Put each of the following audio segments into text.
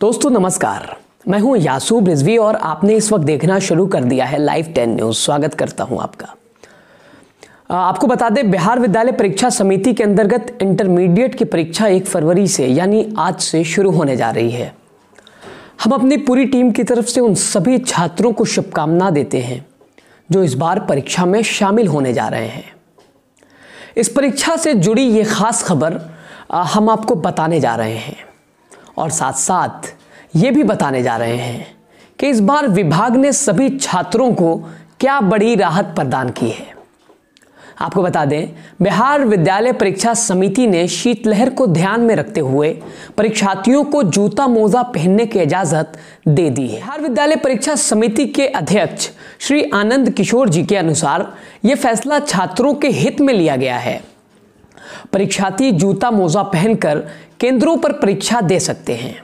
दोस्तों नमस्कार मैं हूं यासूब रिजवी और आपने इस वक्त देखना शुरू कर दिया है लाइव टेन न्यूज स्वागत करता हूं आपका आपको बता दें बिहार विद्यालय परीक्षा समिति के अंतर्गत इंटरमीडिएट की परीक्षा एक फरवरी से यानी आज से शुरू होने जा रही है हम अपनी पूरी टीम की तरफ से उन सभी छात्रों को शुभकामना देते हैं जो इस बार परीक्षा में शामिल होने जा रहे हैं इस परीक्षा से जुड़ी ये खास खबर हम आपको बताने जा रहे हैं और साथ साथ ये भी बताने जा रहे हैं कि इस बार विभाग ने सभी छात्रों को क्या बड़ी राहत प्रदान की है आपको बता दें बिहार विद्यालय परीक्षा समिति ने शीतलहर को ध्यान में रखते हुए परीक्षार्थियों को जूता मोजा पहनने की इजाजत दे दी है बिहार विद्यालय परीक्षा समिति के अध्यक्ष श्री आनंद किशोर जी के अनुसार ये फैसला छात्रों के हित में लिया गया है परीक्षार्थी जूता मोज़ा पहनकर केंद्रों पर परीक्षा दे सकते हैं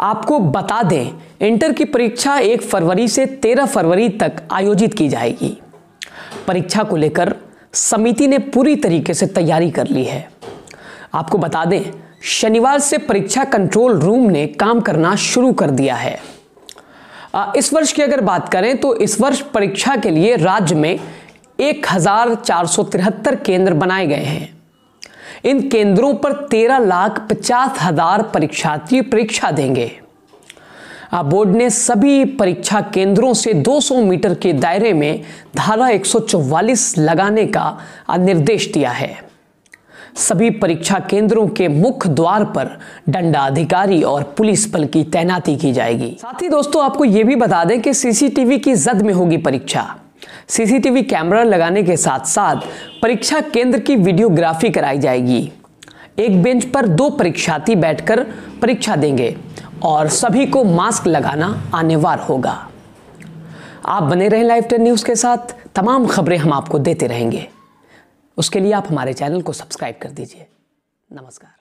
आपको बता दें इंटर की परीक्षा एक फरवरी से तेरह फरवरी तक आयोजित की जाएगी परीक्षा को लेकर समिति ने पूरी तरीके से तैयारी कर ली है आपको बता दें शनिवार से परीक्षा कंट्रोल रूम ने काम करना शुरू कर दिया है इस वर्ष की अगर बात करें तो इस वर्ष परीक्षा के लिए राज्य में एक केंद्र बनाए गए हैं इन केंद्रों पर तेरह लाख पचास हजार परीक्षार्थी परीक्षा देंगे बोर्ड ने सभी परीक्षा केंद्रों से 200 मीटर के दायरे में धारा 144 लगाने का निर्देश दिया है सभी परीक्षा केंद्रों के मुख्य द्वार पर अधिकारी और पुलिस बल की तैनाती की जाएगी साथ ही दोस्तों आपको यह भी बता दें कि सीसीटीवी की जद में होगी परीक्षा सीसीटीवी कैमरा लगाने के साथ साथ परीक्षा केंद्र की वीडियोग्राफी कराई जाएगी एक बेंच पर दो परीक्षार्थी बैठकर परीक्षा देंगे और सभी को मास्क लगाना अनिवार्य होगा आप बने रहें लाइव टेन न्यूज़ के साथ तमाम खबरें हम आपको देते रहेंगे उसके लिए आप हमारे चैनल को सब्सक्राइब कर दीजिए नमस्कार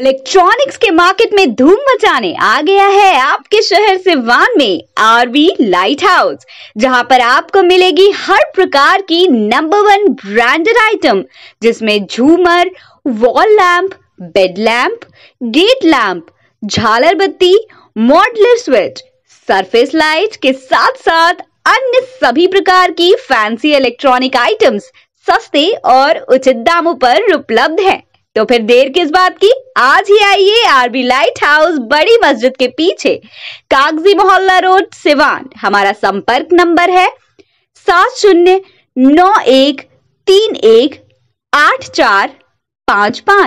इलेक्ट्रॉनिक्स के मार्केट में धूम मचाने आ गया है आपके शहर सिवान में आरवी लाइट हाउस जहाँ पर आपको मिलेगी हर प्रकार की नंबर वन ब्रांडेड आइटम जिसमें झूमर wall lamp bed lamp gate lamp झालर बत्ती मॉडलर स्विच सरफेस लाइट के साथ साथ अन्य सभी प्रकार की फैंसी इलेक्ट्रॉनिक आइटम्स सस्ते और उचित दामों पर उपलब्ध है तो फिर देर किस बात की आज ही आइए आरबी लाइट हाउस बड़ी मस्जिद के पीछे कागजी मोहल्ला रोड सिवान हमारा संपर्क नंबर है सात शून्य नौ एक तीन एक आठ चार पाँच पाँच